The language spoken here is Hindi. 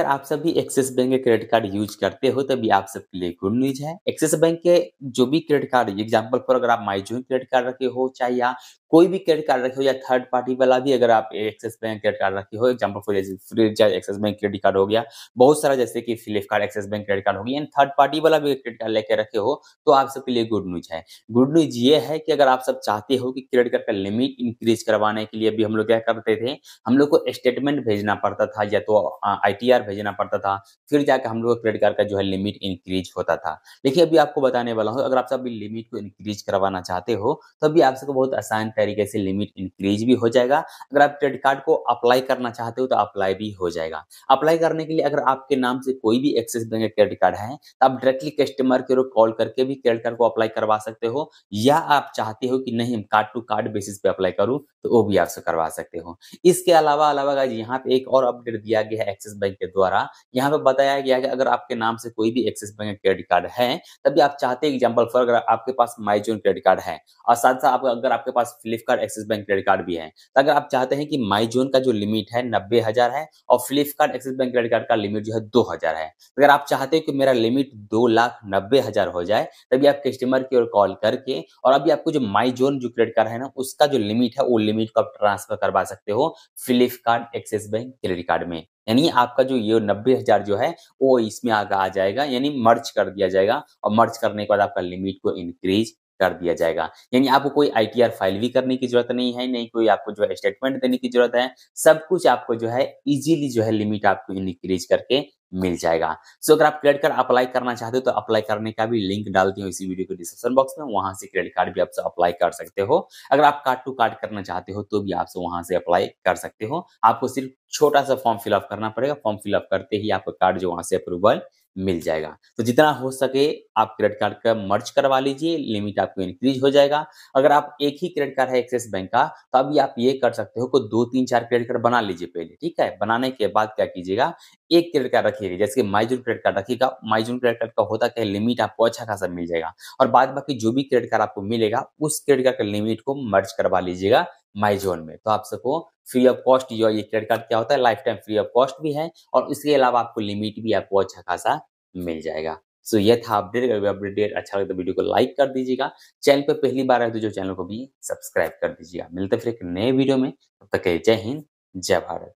अगर आप सभी एक्सिस बैंक के क्रेडिट कार्ड यूज करते हो तभी आप सबके लिए गुड न्यूज है एक्सिस बैंक के जो भी क्रेडिट कार्ड एग्जाम्पल फॉर अगर आप माइजो क्रेडिट कार्ड रखे हो चाहे या कोई भी क्रेडिट कार्ड रखे हो या थर्ड पार्टी वाला भी अगर आप एक्सिस बैंक क्रेडिट कार्ड रखे हो एग्जाम्पल फॉर चाहे एक्सिस बैंक क्रेडिट कार्ड हो गया बहुत सारा जैसे कि Flipkart Axis bank credit card हो गया एंड थर्ड पार्टी वाला भी क्रेडिट कार्ड लेकर रखे हो तो आप सबके लिए गुड न्यूज है गुड न्यूज ये है कि अगर आप सब चाहते हो कि क्रेडिट कार्ड का लिमिट इंक्रीज करवाने के लिए भी हम लोग क्या करते थे हम लोग को स्टेटमेंट भेजना पड़ता था या तो आई कार्ड भेजना पड़ता था फिर जाकर हम लोग क्रेडिट कार्ड का जो है लिमिट इंक्रीज होता था लेकिन अभी आपको बताने वाला हूँ अगर आप सभी लिमिट को इंक्रीज करवाना चाहते हो तो अभी आप सबको बहुत आसान तरीके से लिमिट इंक्रीज भी हो जाएगा अगर आप क्रेडिट कार्ड को अप्लाई करना चाहते हो तो अप्लाई भी हो जाएगा अप्लाई करने के लिए अगर आपके नाम से कोई भी एक्सेस बैंक क्रेडिट कार्ड है तो आप डायरेक्टली कस्टमर केयर कॉल करके भी क्रेडिट कार्ड को अप्लाई करवा सकते हो या आप चाहते हो कि नहीं हम कार्ड टू कार्ड बेसिस पे अप्लाई करूँ तो वो भी आपसे करवा सकते हो इसके अलावा अलावा यहाँ पे एक और अपडेट दिया गया है एक्सिस बैंक के द्वारा यहाँ पे बताया गया है कि अगर आपके नाम से कोई भी एक्सिस बैंक क्रेडिट कार्ड है तभी आप चाहते हैं एग्जाम्पल फॉर अगर आपके पास माइजोन क्रेडिट कार्ड है और साथ साथ आप अगर आपके पास Flipkart Axis bank credit card भी है तो अगर आप चाहते हैं कि माइजोन का जो लिमिट है नब्बे है और Flipkart Axis bank credit card का लिमिट जो है दो है तो अगर आप चाहते हैं कि मेरा लिमिट दो हो जाए तभी आप कस्टमर की ओर कॉल करके और अभी आपको जो माइजोन जो क्रेडिट कार्ड है ना उसका जो लिमिट है वो लिमिट को आप ट्रांसफर करवा सकते हो Flipkart Axis bank credit card में यानी आपका जो ये नब्बे हजार जो है वो इसमें आगे आ जाएगा यानी मर्ज कर दिया जाएगा और मर्ज करने के बाद आपका लिमिट को इंक्रीज कर दिया जाएगा यानी आपको कोई आई फाइल भी करने की जरूरत नहीं है नहीं कोई आपको जो है स्टेटमेंट देने की जरूरत है सब कुछ आपको जो है इजीली जो है लिमिट आपको इंक्रीज करके मिल जाएगा सो so, अगर आप क्रेडिट कार्ड अप्लाई करना चाहते हो तो अप्लाई करने का भी लिंक डालती हूँ इसी वीडियो के डिस्क्रिप्शन बॉक्स में वहां से क्रेडिट कार्ड भी आप अप्लाई कर सकते हो अगर आप कार्ड टू कार्ड करना चाहते हो तो भी आप वहां से अप्लाई कर सकते हो आपको सिर्फ छोटा सा फॉर्म फिलअप करना पड़ेगा फॉर्म फिलअप करते ही आपका कार्ड जो वहां से अप्रूवल मिल जाएगा तो जितना हो सके आप क्रेडिट कार्ड का मर्ज करवा लीजिए लिमिट आपको इंक्रीज हो जाएगा अगर आप एक ही क्रेडिट कार्ड है एक्सिस बैंक का तो अभी आप ये कर सकते हो कि दो तीन चार क्रेडिट कार्ड बना लीजिए पहले ठीक है बनाने के बाद क्या कीजिएगा एक क्रेडिट कार्ड रखिएगा जैसे कि माइजून क्रेडिट कार्ड रखिएगा माइजून क्रेडिट कार्ड का होता क्या लिमिट आपको अच्छा खासा मिल जाएगा और बाद बाकी जो भी क्रेडिट कार्ड आपको मिलेगा उस क्रेडिट कार्ड का लिमिट को मर्ज करवा लीजिएगा माई जोन में तो आप सबको फ्री ऑफ कॉस्ट जो ये क्रेडिट कार्ड क्या होता है lifetime free of cost भी है और इसके अलावा आपको लिमिट भी आपको अच्छा खासा मिल जाएगा सो so, यह था अपडेट अगर अपडेट अच्छा लगे तो वीडियो को लाइक कर दीजिएगा चैनल पर पहली बार आए तो जो चैनल को भी सब्सक्राइब कर दीजिएगा मिलते फिर एक नए वीडियो में तब तक जय हिंद जय भारत